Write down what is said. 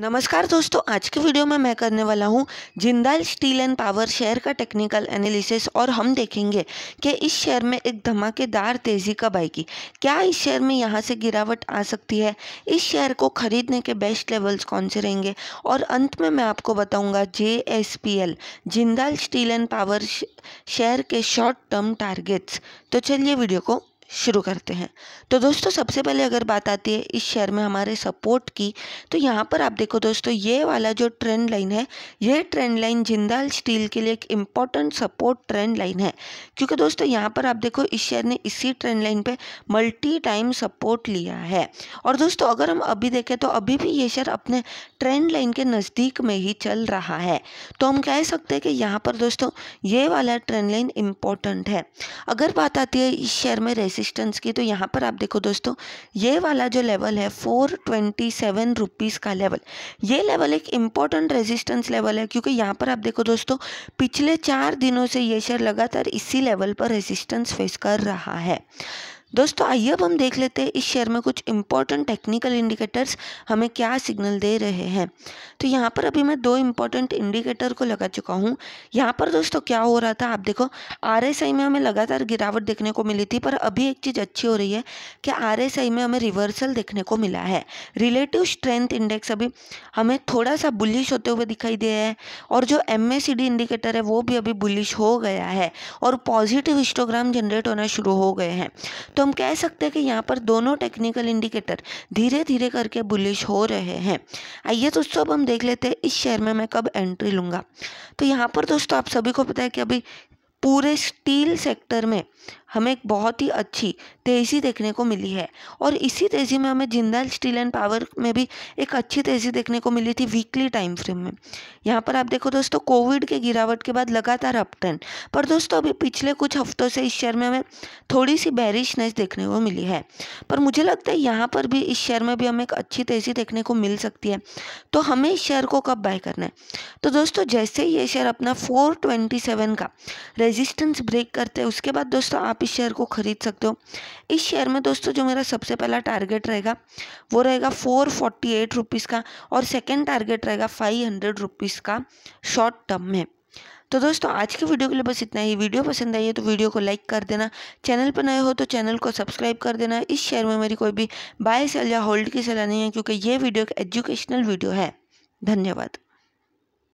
नमस्कार दोस्तों आज के वीडियो में मैं करने वाला हूँ Jindal steel and power share का टेक्निकल एनालिसिस और हम देखेंगे कि इस शेयर में एक धमाकेदार तेज़ी कब आएगी क्या इस शेयर में यहाँ से गिरावट आ सकती है इस शेयर को खरीदने के बेस्ट लेवल्स कौन से रहेंगे और अंत में मैं आपको बताऊँगा J S P L Jindal steel and power share के शॉर्ट टर्म टारगेट्स तो चलिए वीडियो को शुरू करते हैं तो दोस्तों सबसे पहले अगर बात आती है इस शेयर में हमारे सपोर्ट की तो यहाँ पर आप देखो दोस्तों ये वाला जो ट्रेंड लाइन है यह ट्रेंड लाइन जिंदाल स्टील के लिए एक इम्पॉर्टेंट सपोर्ट ट्रेंड लाइन है क्योंकि दोस्तों यहाँ पर आप देखो इस शेयर ने इसी ट्रेंड लाइन पर मल्टी टाइम सपोर्ट लिया है और दोस्तों अगर हम अभी देखें तो अभी भी ये शेयर अपने ट्रेंड लाइन के नज़दीक में ही चल रहा है तो हम कह सकते हैं कि यहाँ पर दोस्तों ये वाला ट्रेंड लाइन इम्पॉर्टेंट है अगर बात आती है इस शेयर में रेसिस रेजिस्टेंस की तो यहाँ पर आप देखो दोस्तों ये वाला जो लेवल है फोर ट्वेंटी सेवन रुपीज़ का लेवल ये लेवल एक इम्पॉर्टेंट रेजिस्टेंस लेवल है क्योंकि यहाँ पर आप देखो दोस्तों पिछले चार दिनों से ये शेयर लगातार इसी लेवल पर रेजिस्टेंस फेस कर रहा है दोस्तों आइए अब हम देख लेते हैं इस शेयर में कुछ इम्पॉर्टेंट टेक्निकल इंडिकेटर्स हमें क्या सिग्नल दे रहे हैं तो यहाँ पर अभी मैं दो इम्पोर्टेंट इंडिकेटर को लगा चुका हूँ यहाँ पर दोस्तों क्या हो रहा था आप देखो आर में हमें लगातार गिरावट देखने को मिली थी पर अभी एक चीज़ अच्छी हो रही है कि आर में हमें रिवर्सल देखने को मिला है रिलेटिव स्ट्रेंथ इंडेक्स अभी हमें थोड़ा सा बुलिश होते हुए दिखाई दिया है और जो एम इंडिकेटर है वो भी अभी बुलिश हो गया है और पॉजिटिव हिस्टोग्राम जनरेट होना शुरू हो गए हैं तो हम कह सकते हैं कि यहाँ पर दोनों टेक्निकल इंडिकेटर धीरे धीरे करके बुलिश हो रहे हैं आइए दोस्तों अब हम देख लेते हैं इस शेयर में मैं कब एंट्री लूँगा तो यहाँ पर दोस्तों आप सभी को पता है कि अभी पूरे स्टील सेक्टर में हमें एक बहुत ही अच्छी तेजी देखने को मिली है और इसी तेजी में हमें जिंदल स्टील एंड पावर में भी एक अच्छी तेजी देखने को मिली थी वीकली टाइम फ्रेम में यहाँ पर आप देखो दोस्तों कोविड के गिरावट के बाद लगातार अपटर्न पर दोस्तों अभी पिछले कुछ हफ्तों से इस शेयर में हमें थोड़ी सी बैरिशनेस देखने को मिली है पर मुझे लगता है यहाँ पर भी इस शेयर में भी हमें एक अच्छी तेजी देखने को मिल सकती है तो हमें इस शेयर को कब बाय करना है तो दोस्तों जैसे ही ये शेयर अपना फोर का रेजिस्टेंस ब्रेक करते हैं उसके बाद दोस्तों आप इस शेयर को ख़रीद सकते हो इस शेयर में दोस्तों जो मेरा सबसे पहला टारगेट रहेगा वो रहेगा फोर फोर्टी एट रुपीज़ का और सेकेंड टारगेट रहेगा फाइव हंड्रेड रुपीज़ का शॉर्ट टर्म में तो दोस्तों आज की वीडियो के लिए बस इतना ही वीडियो पसंद आई है तो वीडियो को लाइक कर देना चैनल पर नए हो तो चैनल को सब्सक्राइब कर देना इस शेयर में मेरी कोई भी बाय सेल या होल्ड की सलाह नहीं है क्योंकि ये वीडियो एक एजुकेशनल वीडियो है धन्यवाद